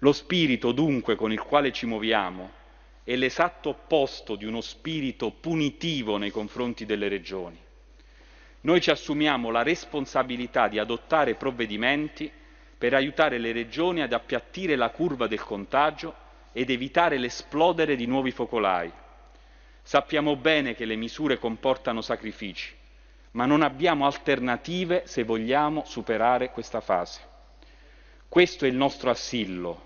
Lo spirito dunque con il quale ci muoviamo è l'esatto opposto di uno spirito punitivo nei confronti delle regioni. Noi ci assumiamo la responsabilità di adottare provvedimenti per aiutare le regioni ad appiattire la curva del contagio ed evitare l'esplodere di nuovi focolai. Sappiamo bene che le misure comportano sacrifici, ma non abbiamo alternative se vogliamo superare questa fase. Questo è il nostro assillo,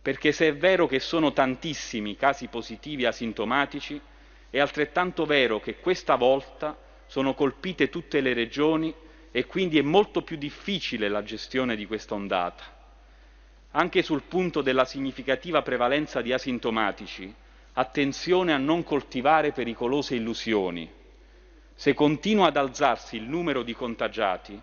perché se è vero che sono tantissimi casi positivi asintomatici, è altrettanto vero che questa volta sono colpite tutte le regioni e quindi è molto più difficile la gestione di questa ondata. Anche sul punto della significativa prevalenza di asintomatici, attenzione a non coltivare pericolose illusioni. Se continua ad alzarsi il numero di contagiati,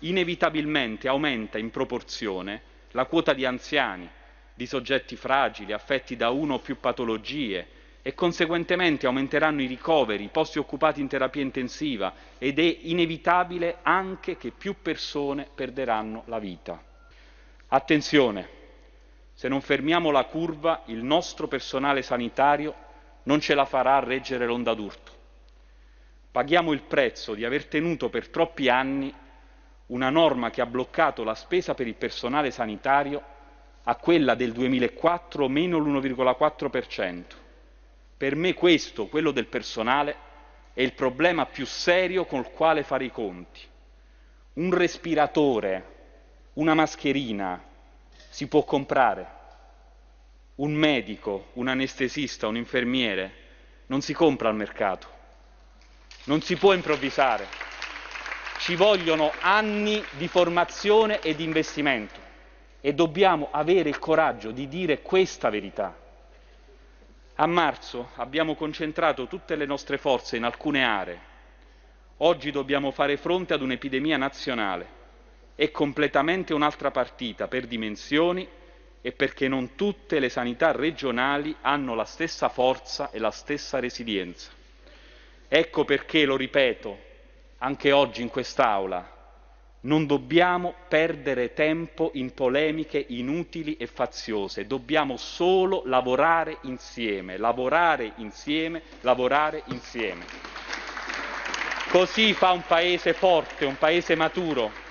inevitabilmente aumenta in proporzione la quota di anziani, di soggetti fragili, affetti da una o più patologie e conseguentemente aumenteranno i ricoveri, i posti occupati in terapia intensiva ed è inevitabile anche che più persone perderanno la vita. Attenzione, se non fermiamo la curva il nostro personale sanitario non ce la farà a reggere l'onda d'urto. Paghiamo il prezzo di aver tenuto per troppi anni una norma che ha bloccato la spesa per il personale sanitario a quella del 2004 meno l'1,4%. Per me questo, quello del personale, è il problema più serio col quale fare i conti. Un respiratore, una mascherina si può comprare. Un medico, un anestesista, un infermiere non si compra al mercato. Non si può improvvisare ci vogliono anni di formazione e di investimento e dobbiamo avere il coraggio di dire questa verità. A marzo abbiamo concentrato tutte le nostre forze in alcune aree. Oggi dobbiamo fare fronte ad un'epidemia nazionale. È completamente un'altra partita per dimensioni e perché non tutte le sanità regionali hanno la stessa forza e la stessa resilienza. Ecco perché, lo ripeto, anche oggi in quest'Aula. Non dobbiamo perdere tempo in polemiche inutili e faziose, dobbiamo solo lavorare insieme, lavorare insieme, lavorare insieme. Così fa un paese forte, un paese maturo.